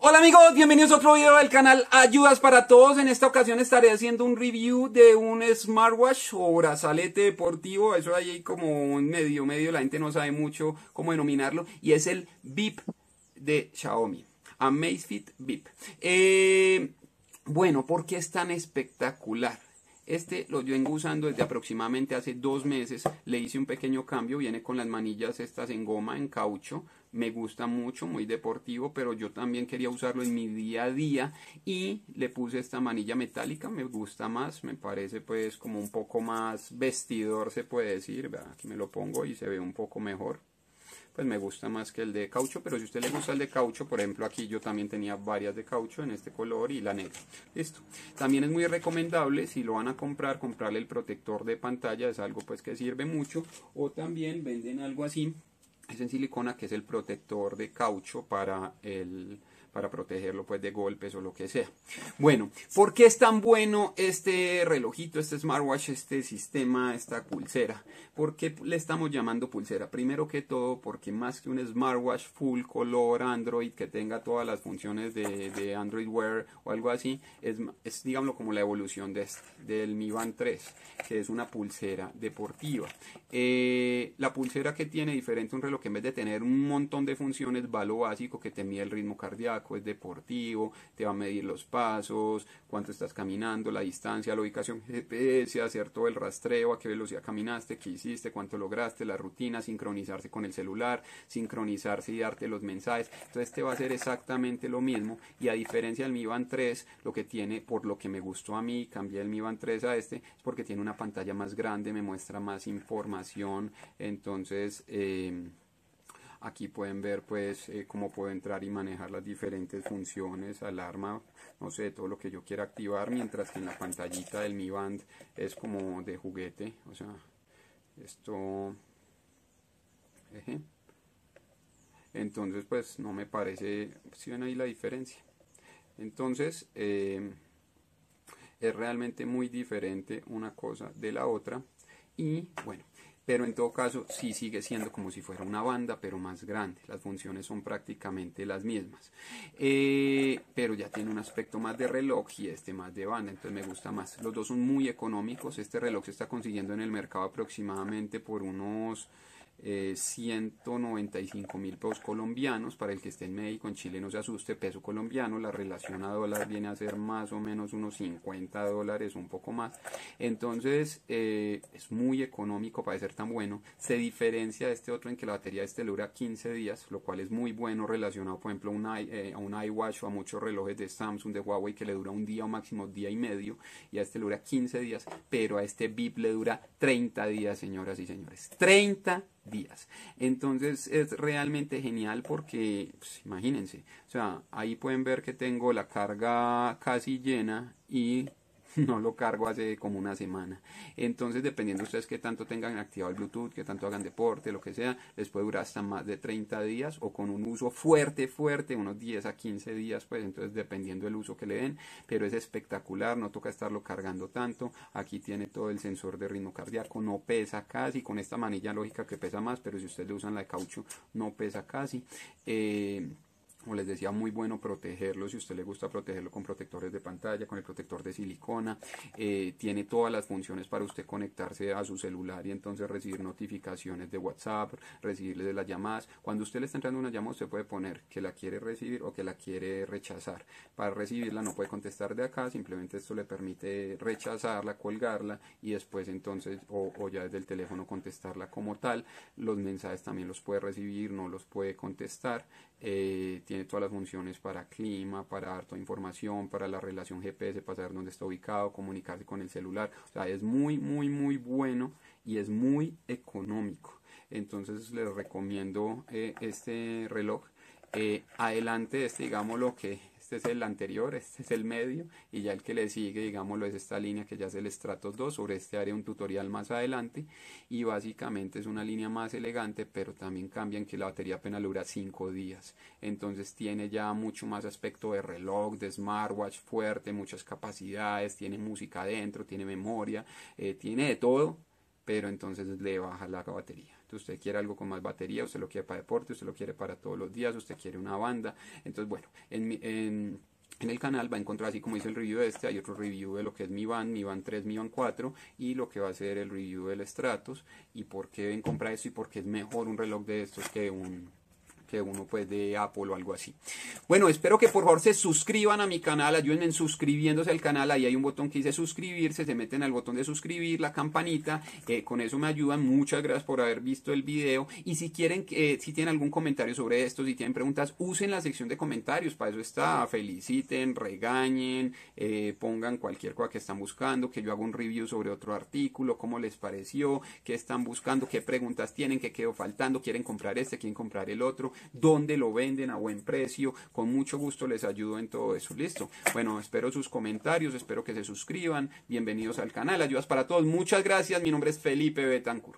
Hola amigos, bienvenidos a otro video del canal Ayudas para Todos. En esta ocasión estaré haciendo un review de un smartwatch o brazalete deportivo. Eso ahí como un medio, medio, la gente no sabe mucho cómo denominarlo. Y es el VIP de Xiaomi. Amazfit VIP. Eh, bueno, ¿por qué es tan espectacular? Este lo vengo usando desde aproximadamente hace dos meses. Le hice un pequeño cambio. Viene con las manillas estas en goma, en caucho. Me gusta mucho, muy deportivo, pero yo también quería usarlo en mi día a día y le puse esta manilla metálica. Me gusta más, me parece pues como un poco más vestidor se puede decir. Aquí me lo pongo y se ve un poco mejor pues me gusta más que el de caucho, pero si a usted le gusta el de caucho, por ejemplo aquí yo también tenía varias de caucho en este color y la negra, listo. También es muy recomendable si lo van a comprar, comprarle el protector de pantalla, es algo pues que sirve mucho, o también venden algo así es en silicona que es el protector de caucho para el para protegerlo pues de golpes o lo que sea. Bueno, ¿por qué es tan bueno este relojito, este smartwatch, este sistema, esta pulsera? ¿Por qué le estamos llamando pulsera? Primero que todo porque más que un smartwatch full color Android que tenga todas las funciones de, Android Wear o algo así, es, es digámoslo como la evolución de este, del Mi Band 3, que es una pulsera deportiva. Eh, la pulsera que tiene diferente un reloj porque en vez de tener un montón de funciones, va lo básico que te mide el ritmo cardíaco, es deportivo, te va a medir los pasos, cuánto estás caminando, la distancia, la ubicación GPS, hacer todo el rastreo, a qué velocidad caminaste, qué hiciste, cuánto lograste, la rutina, sincronizarse con el celular, sincronizarse y darte los mensajes. Entonces te este va a hacer exactamente lo mismo y a diferencia del Mi Band 3, lo que tiene, por lo que me gustó a mí, cambié el Mi Band 3 a este, es porque tiene una pantalla más grande, me muestra más información, entonces... Eh, Aquí pueden ver pues eh, cómo puedo entrar y manejar las diferentes funciones, alarma, no sé, todo lo que yo quiera activar, mientras que en la pantallita del Mi Band es como de juguete, o sea, esto... Entonces pues no me parece, si ven ahí la diferencia. Entonces eh, es realmente muy diferente una cosa de la otra y bueno pero en todo caso sí sigue siendo como si fuera una banda, pero más grande. Las funciones son prácticamente las mismas, eh, pero ya tiene un aspecto más de reloj y este más de banda, entonces me gusta más. Los dos son muy económicos, este reloj se está consiguiendo en el mercado aproximadamente por unos 195 eh, mil pesos colombianos. Para el que esté en México, en Chile, no se asuste, peso colombiano. La relación a dólar viene a ser más o menos unos 50 dólares, un poco más. Entonces, eh, es muy económico para ser tan bueno. Se diferencia de este otro en que la batería de este dura 15 días, lo cual es muy bueno relacionado, por ejemplo, eh, a un iWatch o a muchos relojes de Samsung, de Huawei, que le dura un día o máximo día y medio. Y a este le dura 15 días, pero a este VIP le dura 30 días, señoras y señores. 30 días. Entonces es realmente genial porque, pues, imagínense, o sea, ahí pueden ver que tengo la carga casi llena y no lo cargo hace como una semana. Entonces, dependiendo de ustedes qué tanto tengan activado el Bluetooth, qué tanto hagan deporte, lo que sea, les puede durar hasta más de 30 días o con un uso fuerte, fuerte, unos 10 a 15 días, pues entonces dependiendo del uso que le den, pero es espectacular, no toca estarlo cargando tanto. Aquí tiene todo el sensor de ritmo cardíaco, no pesa casi, con esta manilla lógica que pesa más, pero si ustedes usan la de caucho, no pesa casi. Eh, como les decía, muy bueno protegerlo. Si usted le gusta protegerlo con protectores de pantalla, con el protector de silicona, eh, tiene todas las funciones para usted conectarse a su celular y entonces recibir notificaciones de WhatsApp, recibirle de las llamadas. Cuando usted le está entrando una llamada, usted puede poner que la quiere recibir o que la quiere rechazar. Para recibirla no puede contestar de acá, simplemente esto le permite rechazarla, colgarla y después entonces o, ya desde el teléfono contestarla como tal. Los mensajes también los puede recibir, no los puede contestar. Eh, todas las funciones para clima, para dar toda información, para la relación GPS, para saber dónde está ubicado, comunicarse con el celular. O sea, es muy, muy, muy bueno y es muy económico. Entonces les recomiendo eh, este reloj. Eh, adelante este, digamos, lo que este es el anterior, este es el medio, y ya el que le sigue, digámoslo, es esta línea que ya es el estrato 2, sobre este haré un tutorial más adelante, y básicamente es una línea más elegante, pero también cambian que la batería apenas dura 5 días, entonces tiene ya mucho más aspecto de reloj, de smartwatch fuerte, muchas capacidades, tiene música adentro, tiene memoria, eh, tiene de todo, pero entonces le baja la batería usted quiere algo con más batería, usted lo quiere para deporte, usted lo quiere para todos los días, usted quiere una banda. Entonces, bueno, en, el canal va a encontrar, así como hice el review de este, hay otro review de lo que es mi van, mi van 3, mi van 4 y lo que va a ser el review del Stratos y por qué ven comprar eso y por qué es mejor un reloj de estos que un que uno pues de Apple o algo así. Bueno, espero que por favor se suscriban a mi canal, ayúdenme suscribiéndose al canal, ahí hay un botón que dice suscribirse, se meten al botón de suscribir, la campanita, eh, con eso me ayudan, muchas gracias por haber visto el video y si quieren, que eh, si tienen algún comentario sobre esto, si tienen preguntas, usen la sección de comentarios, para eso está, feliciten, regañen, eh, pongan cualquier cosa que están buscando, que yo haga un review sobre otro artículo, cómo les pareció, qué están buscando, qué preguntas tienen, qué quedó faltando, quieren comprar este, quieren comprar el otro, dónde lo venden a buen precio. Con mucho gusto les ayudo en todo eso. Listo. Bueno, espero sus comentarios, espero que se suscriban. Bienvenidos al canal. Ayudas para todos. Muchas gracias. Mi nombre es Felipe Betancur.